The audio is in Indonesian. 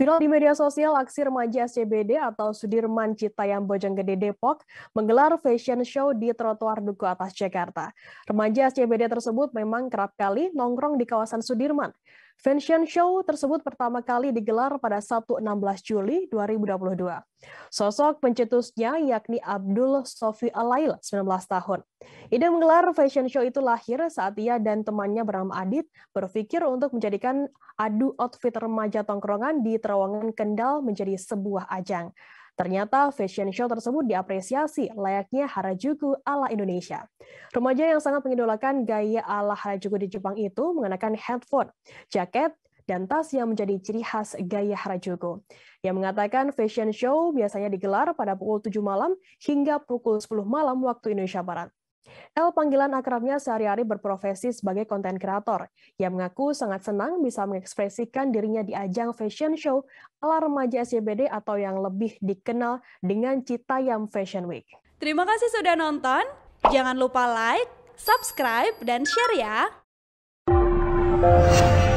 Viral di media sosial, aksi remaja SCBD atau Sudirman Citayam Bojonggede Depok menggelar fashion show di trotoar Duku Atas Jakarta. Remaja SCBD tersebut memang kerap kali nongkrong di kawasan Sudirman. Fashion show tersebut pertama kali digelar pada Sabtu 16 Juli 2022. Sosok pencetusnya yakni Abdul Sofi Alail, 19 tahun. Ide menggelar fashion show itu lahir saat ia dan temannya bernama Adit berpikir untuk menjadikan adu outfit remaja tongkrongan di terowongan Kendal menjadi sebuah ajang. Ternyata fashion show tersebut diapresiasi layaknya Harajuku ala Indonesia. Remaja yang sangat mengidolakan gaya ala Harajuku di Jepang itu mengenakan headphone, jaket, dan tas yang menjadi ciri khas gaya Harajuku. Yang mengatakan fashion show biasanya digelar pada pukul 7 malam hingga pukul 10 malam waktu Indonesia Barat. El panggilan akrabnya sehari-hari berprofesi sebagai konten kreator. Ia mengaku sangat senang bisa mengekspresikan dirinya di ajang fashion show ala remaja SCBD atau yang lebih dikenal dengan Citayam Fashion Week. Terima kasih sudah nonton. Jangan lupa like, subscribe, dan share ya.